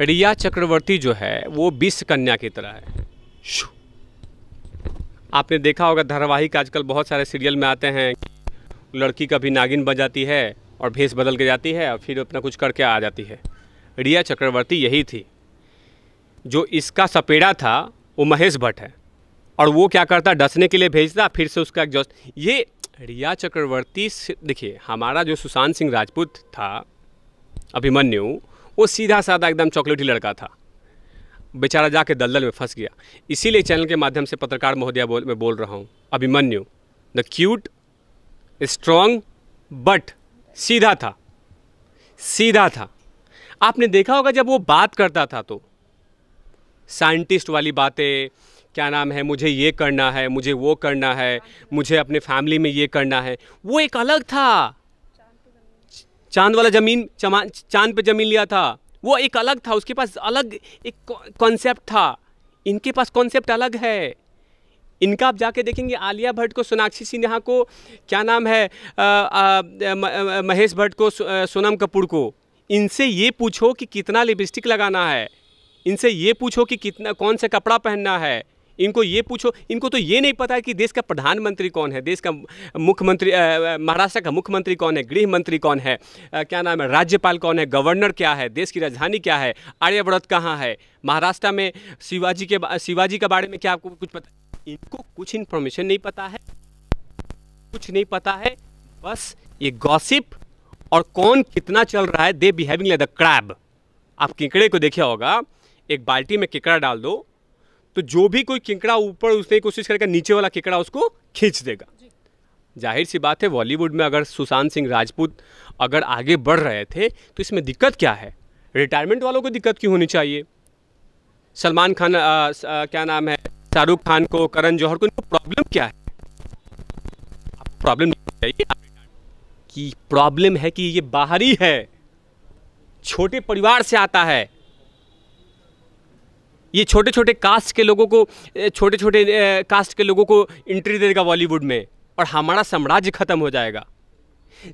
रिया चक्रवर्ती जो है वो विष कन्या की तरह है आपने देखा होगा धारावाहिक आजकल बहुत सारे सीरियल में आते हैं लड़की कभी नागिन बन जाती है और भेष बदल के जाती है और फिर अपना कुछ करके आ जाती है रिया चक्रवर्ती यही थी जो इसका सपेड़ा था वो महेश भट्ट है और वो क्या करता डसने के लिए भेजता फिर से उसका एग्जॉस्ट ये रिया चक्रवर्ती देखिए हमारा जो सुशांत सिंह राजपूत था अभिमन्यु वो सीधा साधा एकदम चॉकलेटी लड़का था बेचारा जाके दलदल में फंस गया इसीलिए चैनल के माध्यम से पत्रकार महोदया बोल मैं बोल रहा हूँ Abhimanyu the cute strong but सीधा था सीधा था आपने देखा होगा जब वो बात करता था तो साइंटिस्ट वाली बातें क्या नाम है मुझे ये करना है मुझे वो करना है मुझे अपने फैमिली में ये करना है वो एक अलग था चांद वाला ज़मीन चांद पे ज़मीन लिया था वो एक अलग था उसके पास अलग एक कॉन्सेप्ट था इनके पास कॉन्सेप्ट अलग है इनका आप जाके देखेंगे आलिया भट्ट को सोनाक्षी सिन्हा को क्या नाम है आ, आ, म, महेश भट्ट को सोनम कपूर को इनसे ये पूछो कि कितना लिपस्टिक लगाना है इनसे ये पूछो कि कितना कौन सा कपड़ा पहनना है इनको ये पूछो इनको तो ये नहीं पता कि देश का प्रधानमंत्री कौन है देश का मुख्यमंत्री महाराष्ट्र का मुख्यमंत्री कौन है गृह मंत्री कौन है आ, क्या नाम है राज्यपाल कौन है गवर्नर क्या है देश की राजधानी क्या है आर्यव्रत कहाँ है महाराष्ट्र में शिवाजी के शिवाजी के बारे में क्या आपको कुछ पता इनको कुछ इन्फॉर्मेशन नहीं पता है कुछ नहीं पता है बस ये गॉसिप और कौन कितना चल रहा है they behaving like the crab आप केकड़े को देखा होगा एक बाल्टी में केकड़ा डाल दो तो जो भी कोई किंकड़ा ऊपर उसने कोशिश करेगा नीचे वाला किंकड़ा उसको खींच देगा जाहिर सी बात है बॉलीवुड में अगर सुशांत सिंह राजपूत अगर आगे बढ़ रहे थे तो इसमें दिक्कत क्या है रिटायरमेंट वालों को दिक्कत क्यों होनी चाहिए सलमान खान आ, आ, क्या नाम है शाहरुख खान को करण जौहर को इनको प्रॉब्लम क्या है प्रॉब्लम कि प्रॉब्लम है कि ये बाहरी है छोटे परिवार से आता है ये छोटे छोटे कास्ट के लोगों को छोटे छोटे कास्ट के लोगों को एंट्री देगा बॉलीवुड में और हमारा साम्राज्य खत्म हो जाएगा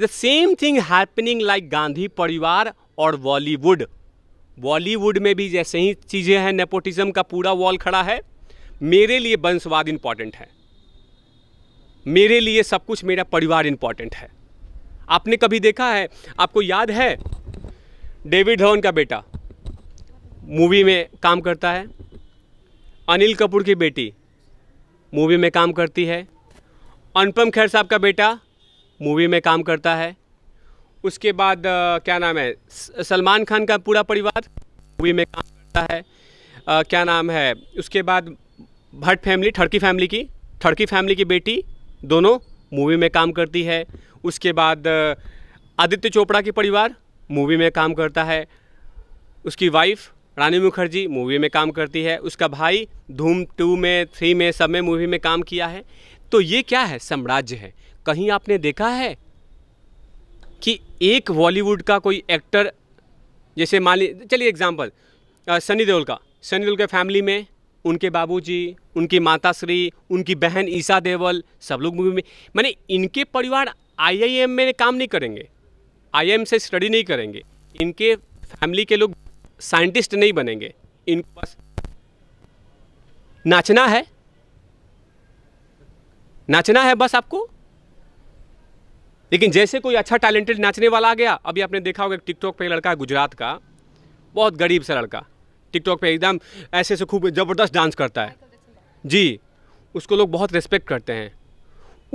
the same thing happening like Gandhi परिवार और बॉलीवुड बॉलीवुड में भी जैसे ही चीज़ें हैं नेपोटिज्म का पूरा वॉल खड़ा है मेरे लिए वंशवाद इम्पॉर्टेंट है मेरे लिए सब कुछ मेरा परिवार इम्पॉर्टेंट है आपने कभी देखा है आपको याद है डेविड धवन का बेटा मूवी में काम करता है अनिल कपूर की बेटी मूवी में काम करती है अनुपम खैर साहब का बेटा मूवी में काम करता है उसके बाद क्या नाम है सलमान खान का पूरा परिवार मूवी में काम करता है आ, क्या नाम है उसके बाद भट्ट फैमिली ठड़की फैमिली की ठड़की फैमिली की बेटी दोनों मूवी में काम करती है उसके बाद आदित्य चोपड़ा के परिवार मूवी में काम करता है उसकी वाइफ रानी मुखर्जी मूवी में काम करती है उसका भाई धूम टू में थ्री में सब में मूवी में काम किया है तो ये क्या है साम्राज्य है कहीं आपने देखा है कि एक बॉलीवुड का कोई एक्टर जैसे मान ली चलिए एग्जाम्पल सनी देओल का सनी देओल के फैमिली में उनके बाबूजी, उनकी माताश्री उनकी बहन ईशा देवल सब लोग मूवी में मैंने इनके परिवार आईआईएम में काम नहीं करेंगे आईआईएम से स्टडी नहीं करेंगे इनके फैमिली के लोग साइंटिस्ट नहीं बनेंगे इनको पास नाचना है नाचना है बस आपको लेकिन जैसे कोई अच्छा टैलेंटेड नाचने वाला आ गया अभी आपने देखा होगा टिकटॉक पे एक लड़का है गुजरात का बहुत गरीब सा लड़का टिकटॉक पे एकदम ऐसे से खूब ज़बरदस्त डांस करता है जी उसको लोग बहुत रिस्पेक्ट करते हैं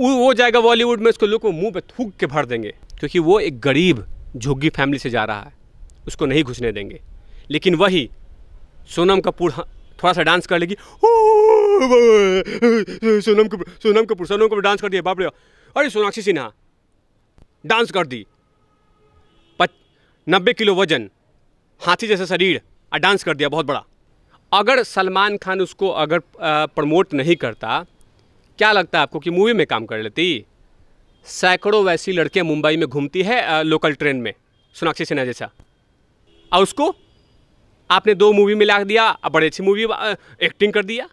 वो जाएगा बॉलीवुड में उसको लोग मुंह पे थूक के भर देंगे क्योंकि वो एक गरीब झुग्गी फैमिली से जा रहा है उसको नहीं घुसने देंगे लेकिन वही सोनम कपूर थोड़ा सा डांस कर लेगी सोनम कपूर सोनम कपूर सोनम कपूर डांस कर दिया बाप रे अरे सोनाक्षी सिन्हा डांस कर दी पच नब्बे किलो वजन हाथी जैसा शरीर और डांस कर दिया बहुत बड़ा अगर सलमान खान उसको अगर प्रमोट नहीं करता क्या लगता है आपको कि मूवी में काम कर लेती सैकड़ों वैसी लड़कियां मुंबई में घूमती है लोकल ट्रेन में सोनाक्षी सिन्हा जैसा और उसको आपने दो मूवी मिला दिया बड़ी अच्छी मूवी एक्टिंग कर दिया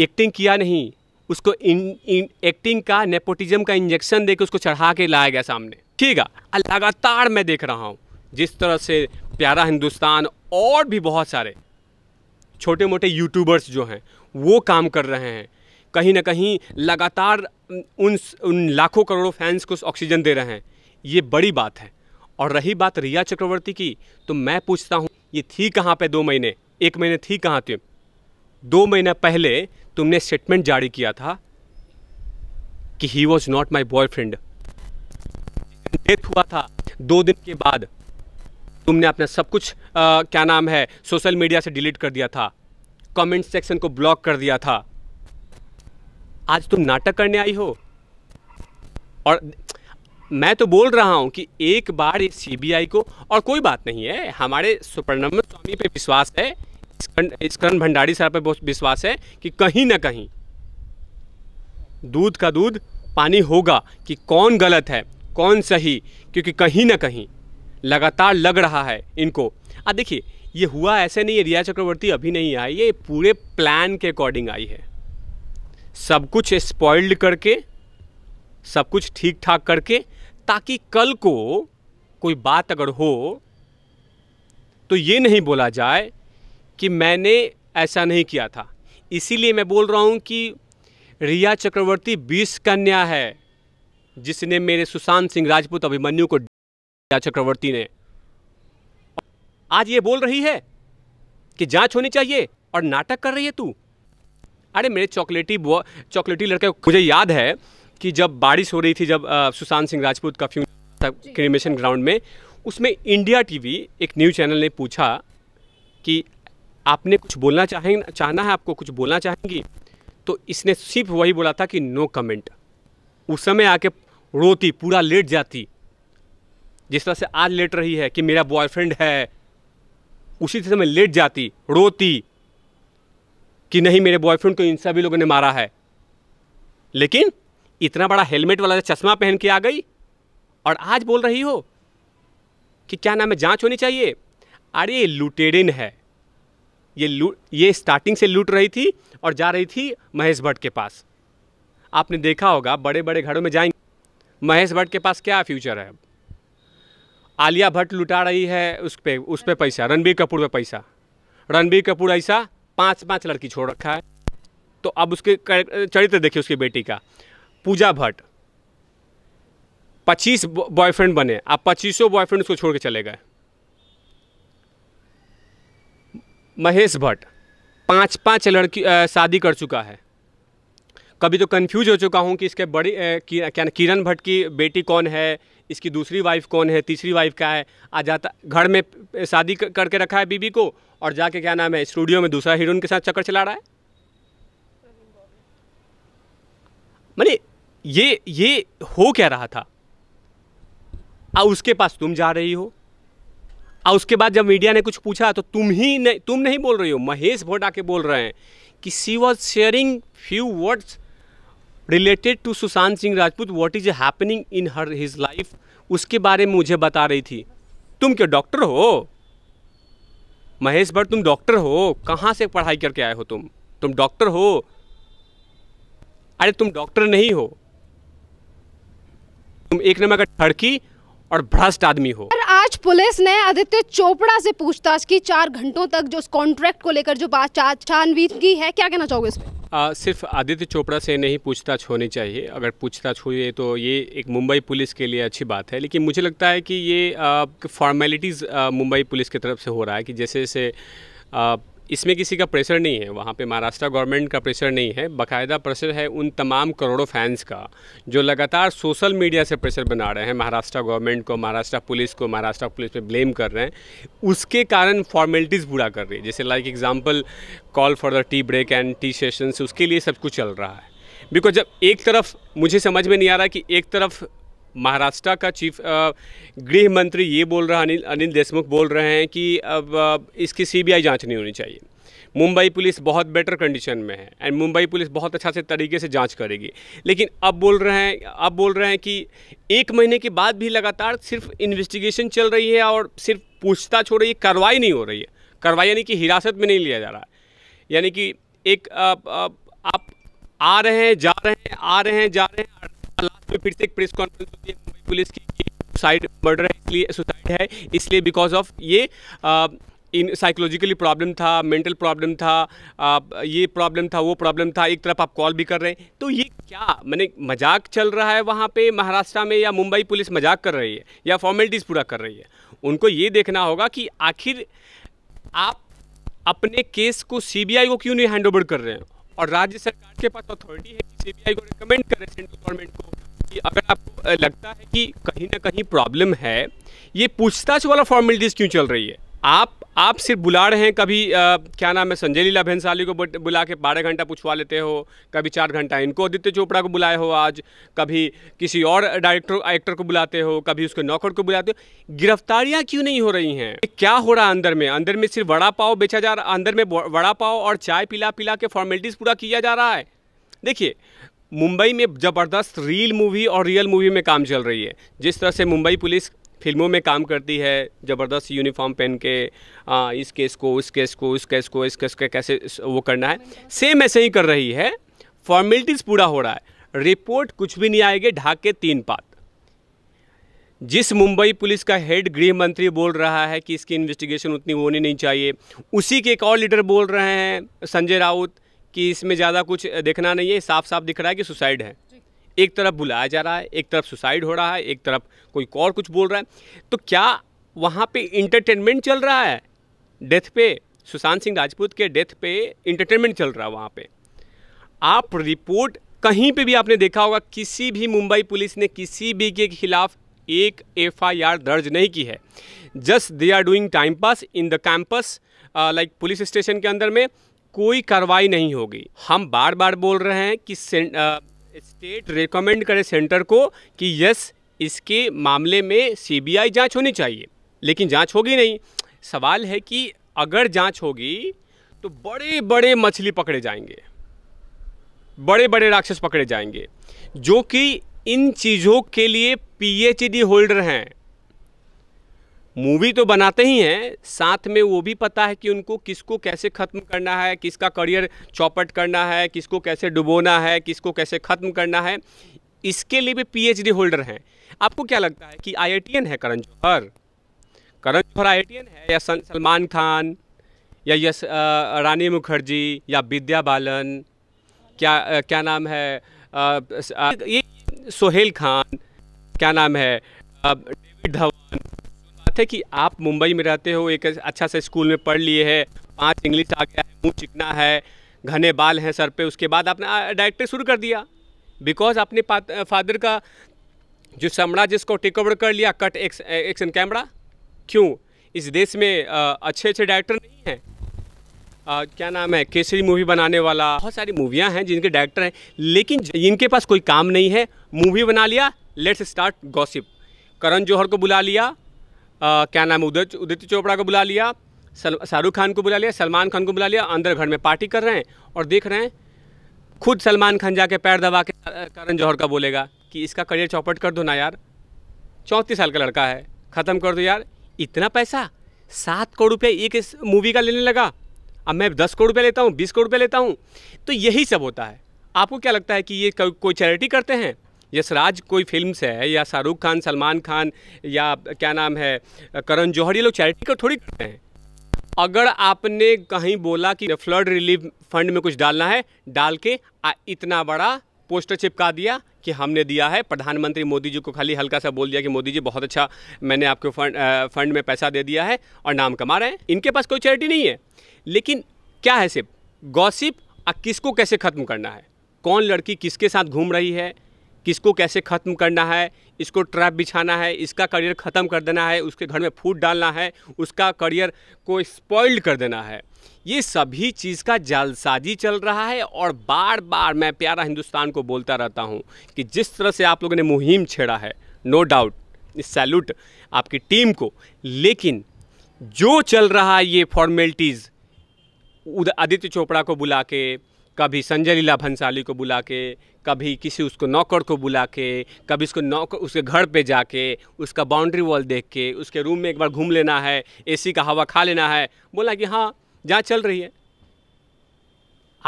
एक्टिंग किया नहीं उसको इन, इन एक्टिंग का नेपोटिज्म का इंजेक्शन दे के उसको चढ़ा के लाया गया सामने ठीक है लगातार मैं देख रहा हूँ जिस तरह से प्यारा हिंदुस्तान और भी बहुत सारे छोटे मोटे यूट्यूबर्स जो हैं वो काम कर रहे हैं कहीं ना कहीं लगातार उन, उन लाखों करोड़ों फैंस को ऑक्सीजन दे रहे हैं ये बड़ी बात है और रही बात रिया चक्रवर्ती की तो मैं पूछता हूँ ये थी कहाँ पे दो महीने एक महीने थी कहाँ थी दो महीना पहले तुमने स्टेटमेंट जारी किया था कि he was not my boyfriend death हुआ था दो दिन के बाद तुमने अपना सब कुछ आ, क्या नाम है सोशल मीडिया से डिलीट कर दिया था कमेंट सेक्शन को ब्लॉक कर दिया था आज तुम नाटक करने आई हो और मैं तो बोल रहा हूं कि एक बार ये सीबीआई को और कोई बात नहीं है हमारे सुब्रमण्यम स्वामी पे विश्वास है इस भंडारी साहब पे बहुत विश्वास है कि कहीं ना कहीं दूध का दूध पानी होगा कि कौन गलत है कौन सही क्योंकि कहीं ना कहीं लगातार लग रहा है इनको आ देखिए ये हुआ ऐसे नहीं है रिया चक्रवर्ती अभी नहीं आई ये पूरे प्लान के अकॉर्डिंग आई है सब कुछ स्पॉइल्ड करके सब कुछ ठीक ठाक करके ताकि कल को कोई बात अगर हो तो ये नहीं बोला जाए कि मैंने ऐसा नहीं किया था इसीलिए मैं बोल रहा हूँ कि रिया चक्रवर्ती बीस कन्या है जिसने मेरे सुशांत सिंह राजपूत अभिमन्यु को रिया चक्रवर्ती ने आज ये बोल रही है कि जांच होनी चाहिए और नाटक कर रही है तू अरे मेरे चॉकलेटी चॉकलेटी लड़के मुझे याद है कि जब बारिश हो रही थी जब सुशांत सिंह राजपूत का फ्यूज था क्रिमेशन ग्राउंड में उसमें इंडिया टीवी एक न्यूज़ चैनल ने पूछा कि आपने कुछ बोलना चाहें चाहना है आपको कुछ बोलना चाहेंगी तो इसने सिर्फ वही बोला था कि नो कमेंट उस समय आके रोती पूरा लेट जाती जिस तरह से आज लेट रही है कि मेरा बॉयफ्रेंड है उसी समय लेट जाती रोती कि नहीं मेरे बॉयफ्रेंड को इन सभी लोगों ने मारा है लेकिन इतना बड़ा हेलमेट वाला चश्मा पहन के आ गई और आज बोल रही हो कि क्या नाम है जांच होनी चाहिए अरे लुटेरिन है ये लूट ये स्टार्टिंग से लूट रही थी और जा रही थी महेश भट्ट के पास आपने देखा होगा बड़े बड़े घरों में जाएंगे महेश भट्ट के पास क्या फ्यूचर है आलिया भट्ट लुटा रही है उस पर उस पर पैसा रणबीर कपूर पे पैसा रणबीर कपूर ऐसा पाँच पाँच लड़की छोड़ रखा है तो अब उसके चरित्र देखिए उसकी बेटी का पूजा भट्ट पच्चीस बॉयफ्रेंड बने आप पच्चीसों बॉयफ्रेंड उसको छोड़ के चले गए महेश भट्ट पांच पांच लड़की शादी कर चुका है कभी तो कंफ्यूज हो चुका हूँ कि इसके बड़ी क्या किरण भट्ट की बेटी कौन है इसकी दूसरी वाइफ कौन है तीसरी वाइफ क्या है आ जाता घर में शादी करके रखा है बीबी को और जाके क्या नाम है स्टूडियो में दूसरा हीरोइन के साथ चक्कर चला रहा है मैंने ये ये हो क्या रहा था आ उसके पास तुम जा रही हो आ उसके बाद जब मीडिया ने कुछ पूछा तो तुम ही नहीं तुम नहीं बोल रही हो महेश भोट आके बोल रहे हैं कि she was sharing few words related to Sushant Singh Rajput what is happening in her his life उसके बारे में मुझे बता रही थी तुम क्या डॉक्टर हो महेश भट्ट तुम डॉक्टर हो कहाँ से पढ़ाई करके आए हो तुम तुम डॉक्टर हो अरे तुम डॉक्टर नहीं हो तुम एक नंबर का ठड़की और भ्रष्ट आदमी हो आज पुलिस ने आदित्य चोपड़ा से पूछताछ की चार घंटों तक जो कॉन्ट्रैक्ट को लेकर जो बात छानबीन की है क्या कहना चाहोगे इसमें आ, सिर्फ आदित्य चोपड़ा से नहीं पूछताछ होनी चाहिए अगर पूछताछ हुई है तो ये एक मुंबई पुलिस के लिए अच्छी बात है लेकिन मुझे लगता है कि ये फॉर्मेलिटीज़ मुंबई पुलिस की तरफ से हो रहा है कि जैसे जैसे इसमें किसी का प्रेशर नहीं है वहाँ पे महाराष्ट्र गवर्नमेंट का प्रेशर नहीं है बाकायदा प्रेशर है उन तमाम करोड़ों फैंस का जो लगातार सोशल मीडिया से प्रेशर बना रहे हैं महाराष्ट्र गवर्नमेंट को महाराष्ट्र पुलिस को महाराष्ट्र पुलिस पे ब्लेम कर रहे हैं उसके कारण फॉर्मेलिटीज़ पूरा कर रही है जैसे like example call for the tea break and tea sessions उसके लिए सब कुछ चल रहा है बिकॉज जब एक तरफ मुझे समझ में नहीं आ रहा कि एक तरफ महाराष्ट्र का चीफ गृह मंत्री ये बोल रहा अनिल अनिल देशमुख बोल रहे हैं कि अब इसकी सीबीआई जांच नहीं होनी चाहिए मुंबई पुलिस बहुत बेटर कंडीशन में है एंड मुंबई पुलिस बहुत अच्छा से तरीके से जांच करेगी लेकिन अब बोल रहे हैं अब बोल रहे हैं कि एक महीने के बाद भी लगातार सिर्फ इन्वेस्टिगेशन चल रही है और सिर्फ पूछताछ हो रही है कार्रवाई नहीं हो रही है कार्रवाई यानी कि हिरासत में नहीं लिया जा रहा है यानी कि एक आप, आप आ रहे हैं जा रहे हैं आ रहे हैं जा रहे हैं पे फिर से एक प्रेस कॉन्फ्रेंस होती है मुंबई पुलिस की सुसाइड मर्डर है इसलिए सुसाइड है इसलिए बिकॉज ऑफ ये आ, इन साइकोलॉजिकली प्रॉब्लम था मेंटल प्रॉब्लम था आ, ये प्रॉब्लम था वो प्रॉब्लम था एक तरफ आप कॉल भी कर रहे हैं तो ये क्या मैंने मजाक चल रहा है वहाँ पे महाराष्ट्र में या मुंबई पुलिस मजाक कर रही है या फॉर्मेलिटीज़ पूरा कर रही है उनको ये देखना होगा कि आखिर आप अपने केस को सीबीआई को क्यों नहीं हैंड ओवर कर रहे हैं और राज्य सरकार के पास अथॉरिटी है कि सीबीआई को रिकमेंड करें सेंट्रल गवर्नमेंट को कि अगर आप लगता है कि कहीं ना कहीं प्रॉब्लम है ये पूछताछ वाला फॉर्मेलिटीज़ क्यों चल रही है आप आप सिर्फ बुला रहे हैं कभी आ, क्या नाम है संजय लीला भैंसाली को बुला के बारह घंटा पूछवा लेते हो कभी चार घंटा इनको आदित्य चोपड़ा को बुलाए हो आज कभी किसी और डायरेक्टर एक्टर को बुलाते हो कभी उसके नौकर को बुलाते हो गिरफ्तारियां क्यों नहीं हो रही हैं क्या हो रहा अंदर में अंदर में सिर्फ वड़ा पाव बेचा जा रहा अंदर में वड़ा पाव और चाय पिला पिला के फॉर्मेलिटीज़ पूरा किया जा रहा है देखिए मुंबई में ज़बरदस्त रील मूवी और रियल मूवी में काम चल रही है जिस तरह से मुंबई पुलिस फिल्मों में काम करती है ज़बरदस्त यूनिफॉर्म पहन के आ, इस केस को उस केस को उस केस को इस केस को कैसे वो करना है सेम ऐसे ही कर रही है फॉर्मेलिटीज़ पूरा हो रहा है रिपोर्ट कुछ भी नहीं आएगी ढाक के तीन पात जिस मुंबई पुलिस का हेड गृह मंत्री बोल रहा है कि इसकी इन्वेस्टिगेशन उतनी होनी नहीं चाहिए उसी के एक और लीडर बोल रहे हैं संजय राउत कि इसमें ज़्यादा कुछ देखना नहीं है साफ साफ दिख रहा है कि सुसाइड है एक तरफ बुलाया जा रहा है एक तरफ सुसाइड हो रहा है एक तरफ कोई और कुछ बोल रहा है तो क्या वहाँ पे इंटरटेनमेंट चल रहा है डेथ पे सुशांत सिंह राजपूत के डेथ पे इंटरटेनमेंट चल रहा है वहाँ पे आप रिपोर्ट कहीं पे भी आपने देखा होगा किसी भी मुंबई पुलिस ने किसी भी के खिलाफ एक एफआईआर दर्ज नहीं की है just they are doing time pass in the campus like police station के अंदर में कोई कार्रवाई नहीं होगी हम बार बार बोल रहे हैं कि स्टेट रिकमेंड करे सेंटर को कि यस इसके मामले में सीबीआई जांच होनी चाहिए लेकिन जांच होगी नहीं सवाल है कि अगर जांच होगी तो बड़े बड़े मछली पकड़े जाएंगे बड़े बड़े राक्षस पकड़े जाएंगे जो कि इन चीज़ों के लिए पीएचडी होल्डर हैं मूवी तो बनाते ही हैं साथ में वो भी पता है कि उनको किसको कैसे ख़त्म करना है किसका करियर चौपट करना है किसको कैसे डुबोना है किसको कैसे ख़त्म करना है इसके लिए भी पीएचडी होल्डर हैं आपको क्या लगता है कि आईआईटीएन है करण जौहर करण जौहर आई है या सलमान खान या यश रानी मुखर्जी या विद्या बालन क्या आ, क्या नाम है आ, ये सोहेल खान क्या नाम है डेविड धवन बात है कि आप मुंबई में रहते हो एक अच्छा सा स्कूल में पढ़ लिए हैं पाँच इंग्लिश आ गया है मुँह चिकना है घने बाल हैं सर पे उसके बाद आपने डायरेक्टर शुरू कर दिया बिकॉज आपने फादर का जो चमड़ा जिसको टेक ओवर कर लिया कट एक्शन कैमरा क्यों इस देश में अच्छे अच्छे डायरेक्टर नहीं हैं आ, क्या नाम है केसरी मूवी बनाने वाला बहुत सारी मूवियाँ हैं जिनके डायरेक्टर हैं लेकिन इनके पास कोई काम नहीं है मूवी बना लिया let's start gossip Karan Johar को बुला लिया आ, क्या नाम उदित उदित चोपड़ा को बुला लिया शाहरुख खान को बुला लिया सलमान खान को बुला लिया अंदर घर में पार्टी कर रहे हैं और देख रहे हैं खुद सलमान खान जाके पैर दबा के करण जौहर का बोलेगा कि इसका करियर चौपट कर दो ना यार चौंतीस साल का लड़का है ख़त्म कर दो यार इतना पैसा सात करोड़ रुपये एक इस मूवी का लेने लगा अब मैं दस करोड़ रुपया लेता हूँ बीस करोड़ रुपया लेता हूँ तो यही सब होता है आपको क्या लगता है कि ये कोई चैरिटी करते हैं यशराज कोई फिल्म से है या शाहरुख खान सलमान खान या क्या नाम है करण जौहर ये लोग चैरिटी को थोड़ी करते हैं अगर आपने कहीं बोला कि फ्लड रिलीफ फंड में कुछ डालना है डाल के आ, इतना बड़ा पोस्टर चिपका दिया कि हमने दिया है प्रधानमंत्री मोदी जी को खाली हल्का सा बोल दिया कि मोदी जी बहुत अच्छा मैंने आपके फंड फंड में पैसा दे दिया है और नाम कमा रहे हैं इनके पास कोई चैरिटी नहीं है लेकिन क्या है सिर्फ गॉसिप और किसको कैसे ख़त्म करना है कौन लड़की किसके साथ घूम रही है किसको कैसे ख़त्म करना है इसको ट्रैप बिछाना है इसका करियर ख़त्म कर देना है उसके घर में फूट डालना है उसका करियर को स्पॉइल्ड कर देना है ये सभी चीज़ का जालसाजी चल रहा है और बार बार मैं प्यारा हिंदुस्तान को बोलता रहता हूँ कि जिस तरह से आप लोगों ने मुहिम छेड़ा है नो डाउट सैल्यूट आपकी टीम को लेकिन जो चल रहा है ये फॉर्मेलिटीज़ आदित्य चोपड़ा को बुला के कभी संजय लीला भंसाली को बुला के कभी किसी उसको नौकर को बुला के कभी उसको नौकर उसके घर पे जाके उसका बाउंड्री वॉल देख के उसके रूम में एक बार घूम लेना है एसी का हवा खा लेना है बोला कि हाँ जहाँ चल रही है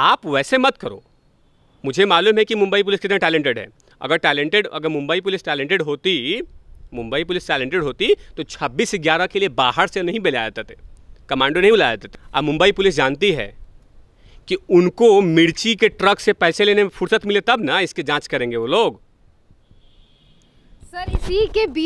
आप वैसे मत करो मुझे मालूम है कि मुंबई पुलिस कितना टैलेंटेड है अगर टैलेंटेड अगर मुंबई पुलिस टैलेंटेड होती मुंबई पुलिस टैलेंटेड होती तो छब्बीस ग्यारह के लिए बाहर से नहीं बुलाया जाते थे कमांडो नहीं बुलाया जाते थे अब मुंबई पुलिस जानती है कि उनको मिर्ची के ट्रक से पैसे लेने में फुर्सत मिले तब ना इसकी जांच करेंगे वो लोग सर इसी के बीच